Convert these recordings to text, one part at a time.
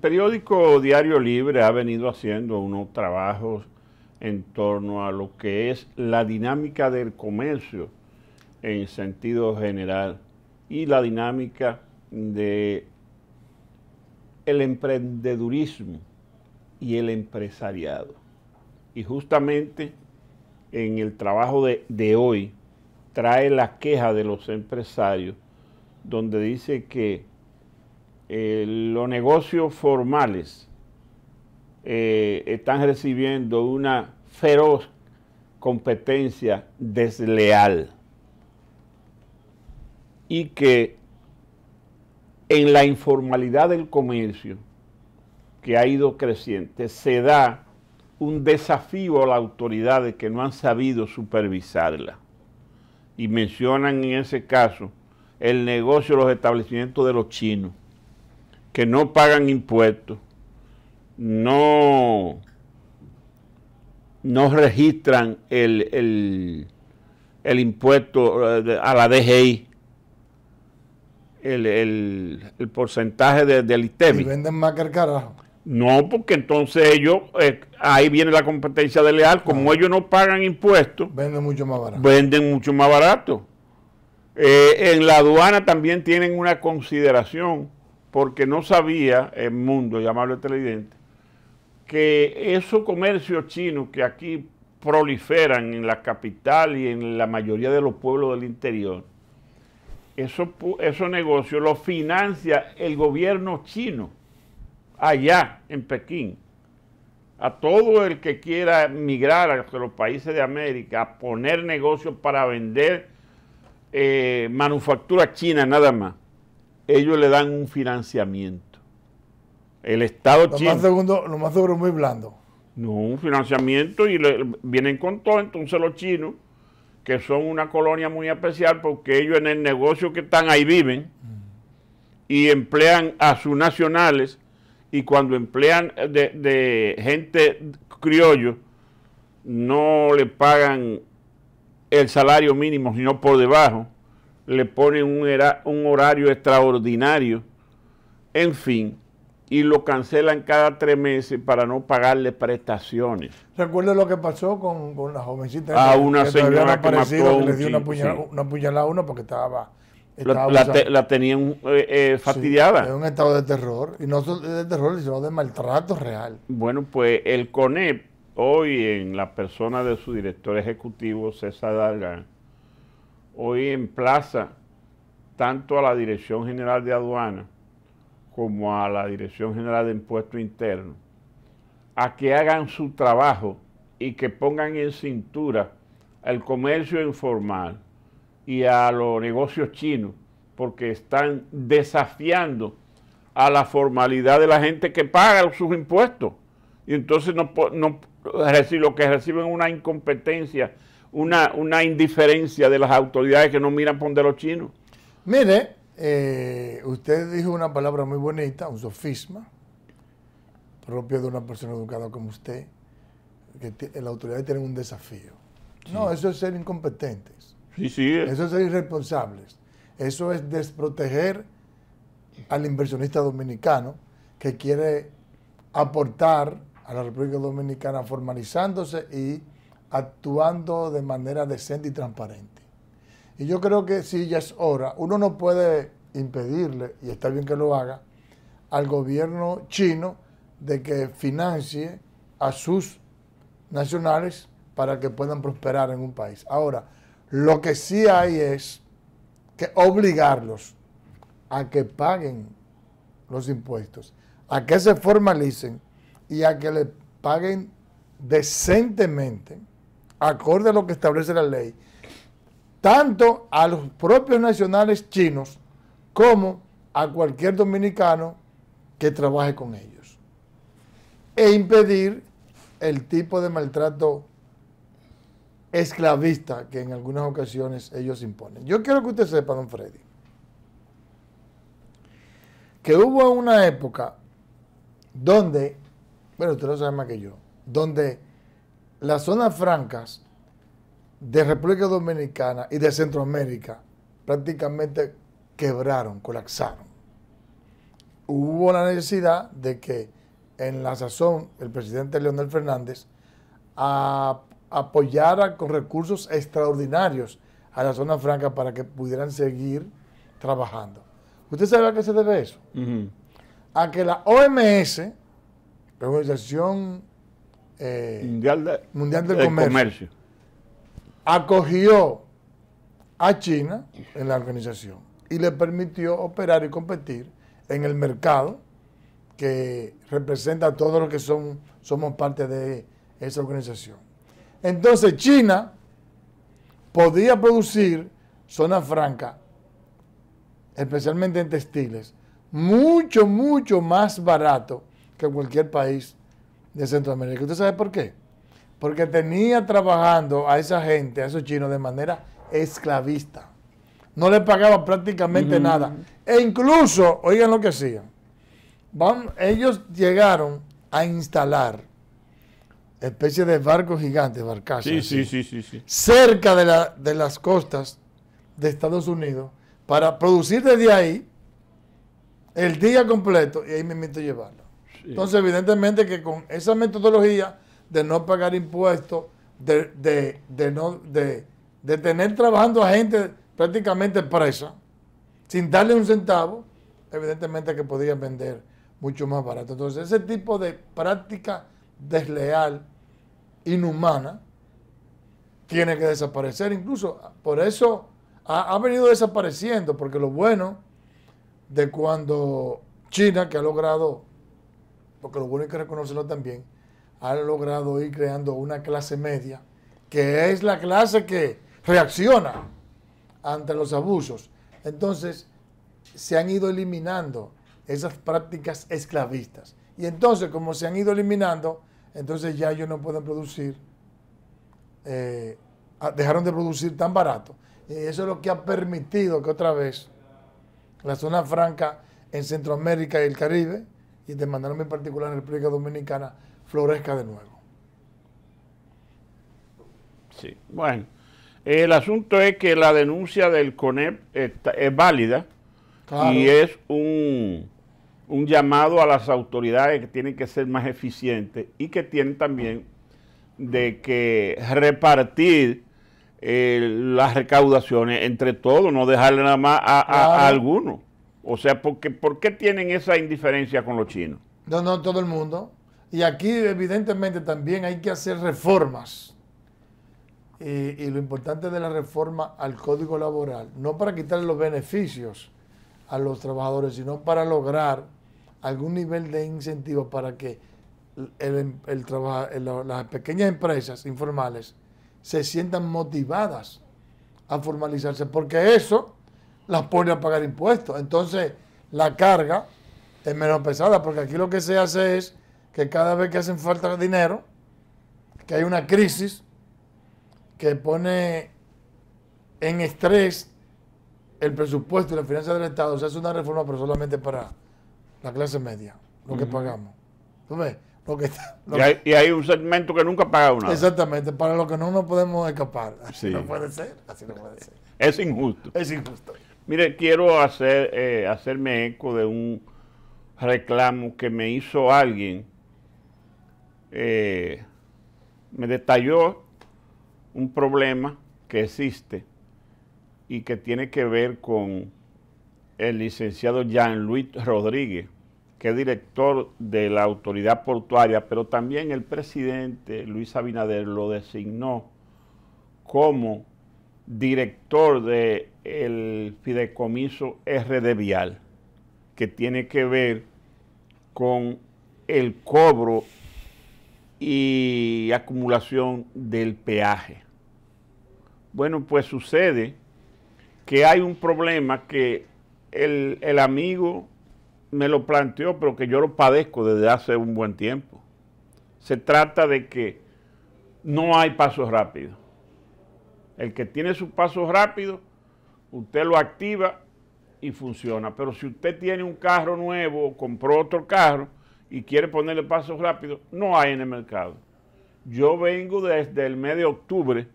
El periódico Diario Libre ha venido haciendo unos trabajos en torno a lo que es la dinámica del comercio en sentido general y la dinámica de el emprendedurismo y el empresariado. Y justamente en el trabajo de, de hoy trae la queja de los empresarios donde dice que eh, los negocios formales eh, están recibiendo una feroz competencia desleal y que en la informalidad del comercio que ha ido creciente se da un desafío a las autoridades que no han sabido supervisarla. Y mencionan en ese caso el negocio, los establecimientos de los chinos que no pagan impuestos, no, no registran el, impuesto eh, a la DGI, el, porcentaje de, del ITEBI. E y venden más que el carajo. No, porque entonces ellos, eh, ahí viene la competencia de Leal, como ah. ellos no pagan impuestos. Venden mucho más barato. Venden mucho más barato. Eh, en la aduana también tienen una consideración porque no sabía el mundo, llamarlo de televidente, que esos comercios chinos que aquí proliferan en la capital y en la mayoría de los pueblos del interior, esos, negocios los financia el gobierno chino allá en Pekín. A todo el que quiera migrar a los países de América, a poner negocios para vender eh, manufactura china nada más ellos le dan un financiamiento. El Estado lo chino. Más segundo, lo más seguro muy blando. No, un financiamiento y vienen con todo. Entonces los chinos, que son una colonia muy especial porque ellos en el negocio que están ahí viven y emplean a sus nacionales y cuando emplean de gente criollo, no le pagan el salario mínimo, sino por debajo le ponen un, horario extraordinario, en fin, y lo cancelan cada tres meses para no pagarle prestaciones. ¿Recuerda lo que pasó con, con la jovencita? A una señora que, que le dio una, puñalada, una a uno porque estaba... La, tenían eh, eh fastidiada. en un estado de terror, y no solo de terror, sino de maltrato real. Bueno, pues el CONEP, hoy en la persona de su director ejecutivo, César Dalga, hoy emplaza tanto a la Dirección General de Aduanas como a la Dirección General de Impuestos Internos a que hagan su trabajo y que pongan en cintura el comercio informal y a los negocios chinos, porque están desafiando a la formalidad de la gente que paga sus impuestos. Y entonces no, lo que reciben una incompetencia una, indiferencia de las autoridades que no miran por donde los chinos. Mire, eh, usted dijo una palabra muy bonita, un sofisma, propio de una persona educada como usted, que las autoridades tienen un desafío. No, eso es ser incompetentes. Sí, sí. Eh. Eso es ser irresponsables. Eso es desproteger al inversionista dominicano que quiere aportar a la República Dominicana formalizándose y actuando de manera decente y transparente. Y yo creo que sí, ya es hora. Uno no puede impedirle, y está bien que lo haga, al gobierno chino de que financie a sus nacionales para que puedan prosperar en un país. Ahora, lo que sí hay es que obligarlos a que paguen los impuestos, a que se formalicen y a que le paguen decentemente acorde a lo que establece la ley, tanto a los propios nacionales chinos como a cualquier dominicano que trabaje con ellos. E impedir el tipo de maltrato esclavista que en algunas ocasiones ellos imponen. Yo quiero que usted sepa, don Freddy, que hubo una época donde, bueno, usted lo sabe más que yo, donde las zonas francas de República Dominicana y de Centroamérica prácticamente quebraron, colapsaron. Hubo la necesidad de que en la sazón el presidente Leonel Fernández apoyara con recursos extraordinarios a la zona franca para que pudieran seguir trabajando. ¿Usted sabe a qué se debe eso? A que la OMS, la Organización eh, Mundial, del, comercio, acogió a China en la organización y le permitió operar y competir en el mercado que representa a todos los que son, somos parte de esa organización. Entonces China podía producir zona franca, especialmente en textiles, mucho, mucho más barato que cualquier país de Centroamérica. ¿Usted sabe por qué? Porque tenía trabajando a esa gente, a esos chinos, de manera esclavista. No le pagaba prácticamente nada. E incluso, oigan lo que hacían. ellos llegaron a instalar especie de barcos gigantes, barcazas. Sí, sí, sí, Cerca de, de las costas de Estados Unidos para producir desde ahí el día completo y ahí me invito a llevar. Entonces, evidentemente que con esa metodología de no pagar impuestos, de, de, no, de, tener trabajando a gente prácticamente presa, sin darle un centavo, evidentemente que podían vender mucho más barato. Entonces, ese tipo de práctica desleal, inhumana, tiene que desaparecer. Incluso por eso ha venido desapareciendo, porque lo bueno de cuando China, que ha logrado porque lo bueno es que reconocerlo también, ha logrado ir creando una clase media, que es la clase que reacciona ante los abusos. Entonces, se han ido eliminando esas prácticas esclavistas. Y entonces, como se han ido eliminando, entonces ya ellos no pueden producir, eh, dejaron de producir tan barato. Y eso es lo que ha permitido que otra vez la zona franca en Centroamérica y el Caribe, y de manera particular en República Dominicana florezca de nuevo. Sí, bueno. El asunto es que la denuncia del CONEP es válida y es un, un, llamado a las autoridades que tienen que ser más eficientes y que tienen también de que repartir eh, las recaudaciones entre todos, no dejarle nada más a, a alguno. O sea, porque, ¿por qué tienen esa indiferencia con los chinos? No, no, todo el mundo. Y aquí evidentemente también hay que hacer reformas. Eh, y, lo importante de la reforma al código laboral, no para quitarle los beneficios a los trabajadores, sino para lograr algún nivel de incentivo para que em, las pequeñas empresas informales se sientan motivadas a formalizarse, porque eso las pone a pagar impuestos. Entonces, la carga es menos pesada, porque aquí lo que se hace es que cada vez que hacen falta dinero, que hay una crisis que pone en estrés el presupuesto y la finanza del Estado, se hace una reforma, pero solamente para la clase media, lo que pagamos. ¿Tú ves? y, hay, un segmento que nunca paga una. Exactamente, para lo que no nos podemos escapar. Así no puede ser, así no puede ser. Es injusto. Es injusto. Mire, quiero hacer, eh, hacerme eco de un reclamo que me hizo alguien. Eh, me detalló un problema que existe y que tiene que ver con el licenciado Jean-Louis Rodríguez, que es director de la autoridad portuaria, pero también el presidente Luis Abinader lo designó como director del fideicomiso RD Vial, que tiene que ver con el cobro y acumulación del peaje. Bueno, pues sucede que hay un problema que el, el amigo me lo planteó, pero que yo lo padezco desde hace un buen tiempo. Se trata de que no hay pasos rápidos. El que tiene su paso rápido, usted lo activa y funciona. Pero si usted tiene un carro nuevo compró otro carro y quiere ponerle pasos rápidos, no hay en el mercado. Yo vengo desde el mes de octubre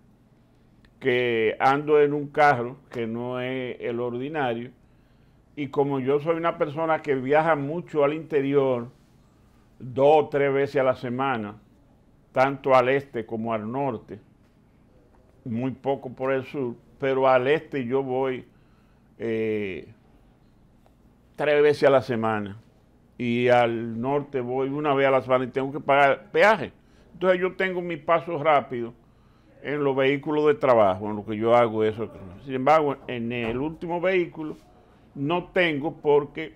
que ando en un carro que no es el ordinario y como yo soy una persona que viaja mucho al interior, dos o tres veces a la semana, tanto al este como al norte, muy poco por el sur, pero al este yo voy eh, tres veces a la semana y al norte voy una vez a la semana y tengo que pagar peaje. Entonces yo tengo mis pasos rápidos en los vehículos de trabajo, en lo que yo hago eso. Sin embargo, en el último vehículo no tengo porque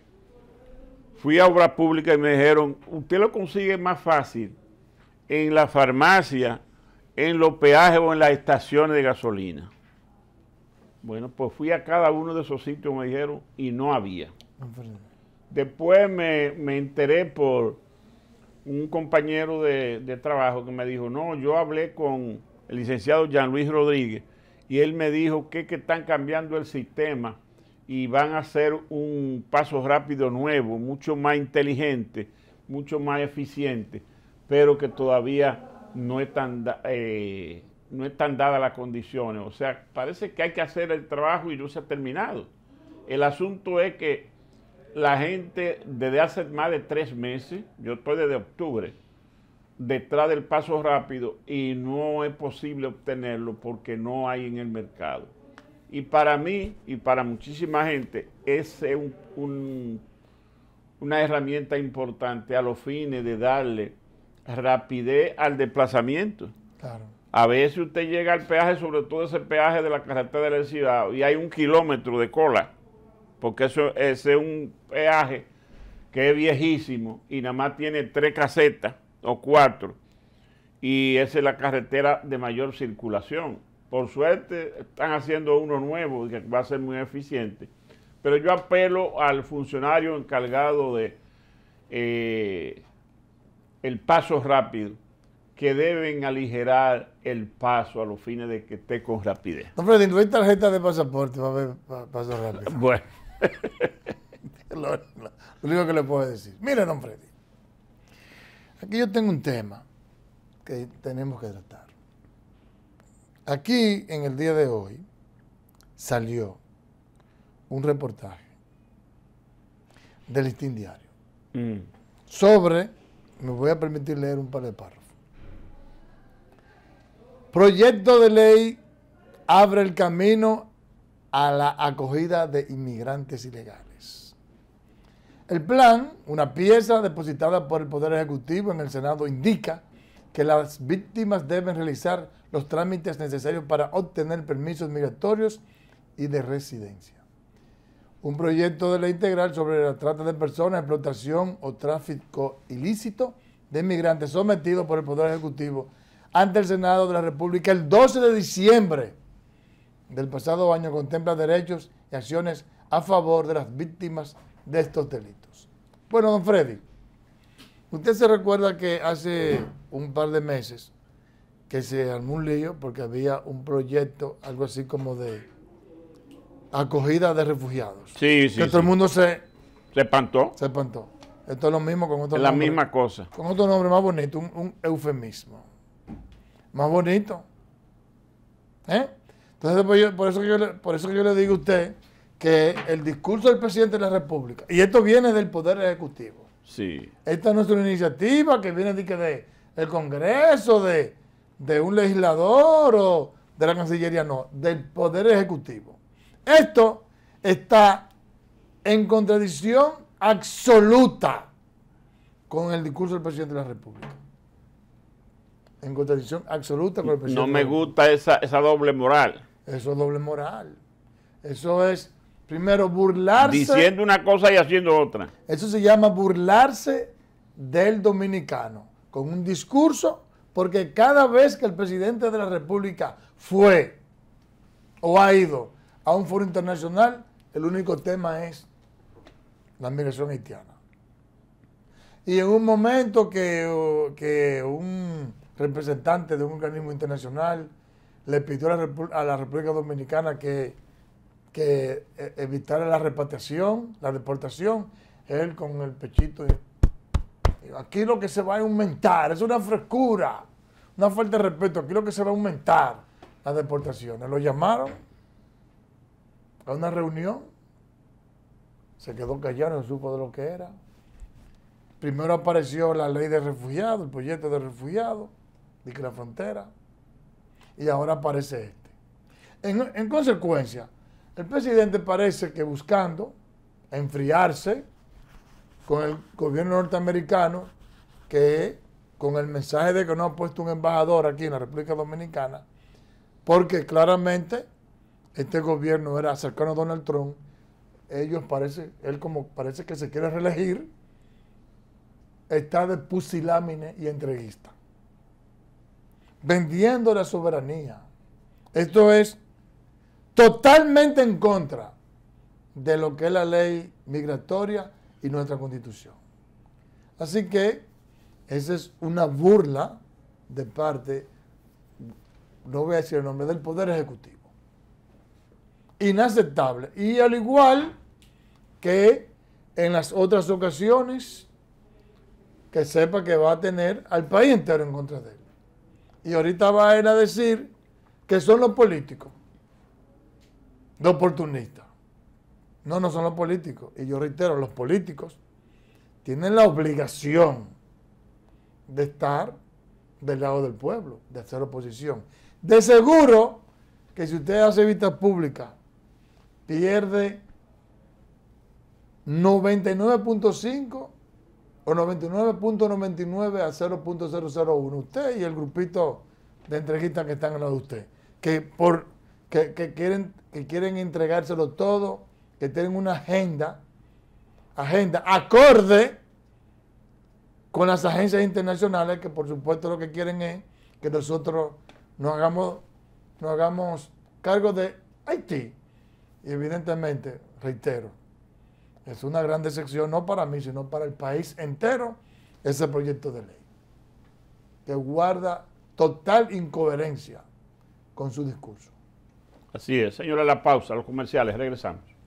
fui a obra pública y me dijeron, usted lo consigue más fácil en la farmacia en los peajes o en las estaciones de gasolina. Bueno, pues fui a cada uno de esos sitios, me dijeron, y no había. Después me, enteré por un compañero de, trabajo que me dijo, no, yo hablé con el licenciado Jean Luis Rodríguez y él me dijo que, que están cambiando el sistema y van a hacer un paso rápido nuevo, mucho más inteligente, mucho más eficiente, pero que todavía no están, eh, no dadas las condiciones. O sea, parece que hay que hacer el trabajo y no se ha terminado. El asunto es que la gente desde hace más de tres meses, yo estoy desde octubre, detrás del paso rápido y no es posible obtenerlo porque no hay en el mercado. Y para mí y para muchísima gente es una herramienta importante a los fines de darle rapidez al desplazamiento. A veces usted llega al peaje, sobre todo ese peaje de la carretera de la Ciudad, y hay un kilómetro de cola, porque eso, ese es un peaje que es viejísimo y nada más tiene tres casetas o cuatro, y esa es la carretera de mayor circulación. Por suerte están haciendo uno nuevo que va a ser muy eficiente, pero yo apelo al funcionario encargado de... Eh, el paso rápido que deben aligerar el paso a los fines de que esté con rapidez. Don Freddy, no hay tarjeta de pasaporte para ver paso rápido. Bueno. lo, único que le puedo decir. Mira, don Freddy, aquí yo tengo un tema que tenemos que tratar. Aquí, en el día de hoy, salió un reportaje del Listín Diario mm. sobre me voy a permitir leer un par de párrafos. Proyecto de ley abre el camino a la acogida de inmigrantes ilegales. El plan, una pieza depositada por el Poder Ejecutivo en el Senado, indica que las víctimas deben realizar los trámites necesarios para obtener permisos migratorios y de residencia un proyecto de ley integral sobre la trata de personas, explotación o tráfico ilícito de inmigrantes sometidos por el Poder Ejecutivo ante el Senado de la República el 12 de diciembre del pasado año contempla derechos y acciones a favor de las víctimas de estos delitos. Bueno, don Freddy, usted se recuerda que hace un par de meses que se armó un lío porque había un proyecto, algo así como de acogida de refugiados. Sí, sí. Que todo el mundo se... Se espantó. Se espantó. Esto es lo mismo con otro la misma cosa. Con otro nombre más bonito, un, eufemismo. Más bonito. ¿Eh? Entonces, por, eso que yo le, por eso yo le digo a usted que el discurso del presidente de la República, y esto viene del Poder Ejecutivo. Sí. Esta no es una iniciativa que viene de, de el Congreso, de un legislador o de la Cancillería, no, del Poder Ejecutivo. Esto está en contradicción absoluta con el discurso del presidente de la República. En contradicción absoluta con el presidente. No me gusta esa, doble moral. Eso es doble moral. Eso es, primero, burlarse. Diciendo una cosa y haciendo otra. Eso se llama burlarse del dominicano, con un discurso, porque cada vez que el presidente de la República fue o ha ido a un foro internacional, el único tema es la migración haitiana. Y en un momento que, un representante de un organismo internacional le pidió a la, República Dominicana que, que eh, evitara la repatriación, la deportación, él con el pechito. dijo. aquí lo que se va a aumentar, es una frescura, una falta de respeto, aquí lo que se va a aumentar, las deportaciones. Lo llamaron a una reunión, se quedó callado, no supo de lo que era. Primero apareció la ley de refugiados, el proyecto de refugiados, de la frontera, y ahora aparece este. En, en consecuencia, el presidente parece que buscando enfriarse con el gobierno norteamericano, que con el mensaje de que no ha puesto un embajador aquí en la República Dominicana, porque claramente este gobierno era cercano a Donald Trump, ellos parece, él como parece que se quiere reelegir, está de pusilámine y entreguista. Vendiendo la soberanía. Esto es totalmente en contra de lo que es la ley migratoria y nuestra constitución. Así que esa es una burla de parte, no voy a decir el nombre, del Poder Ejecutivo inaceptable. Y al igual que en las otras ocasiones, que sepa que va a tener al país entero en contra de él. Y ahorita va a ir a decir que son los políticos, los oportunistas. No, no son los políticos. Y yo reitero, los políticos tienen la obligación de estar del lado del pueblo, de hacer oposición. De seguro que si usted hace vista pública pierde 99.5 o 99.99 a 0.001. Usted y el grupito de entreguistas que están al lado de usted, que, por, quieren, que quieren entregárselo todo, que tienen una agenda, agenda acorde con las agencias internacionales que por supuesto lo que quieren es que nosotros nos hagamos, nos hagamos cargo de Haití, y evidentemente, reitero, es una gran decepción, no para mí, sino para el país entero, ese proyecto de ley, que guarda total incoherencia con su discurso. Así es, señora, la pausa, los comerciales, regresamos.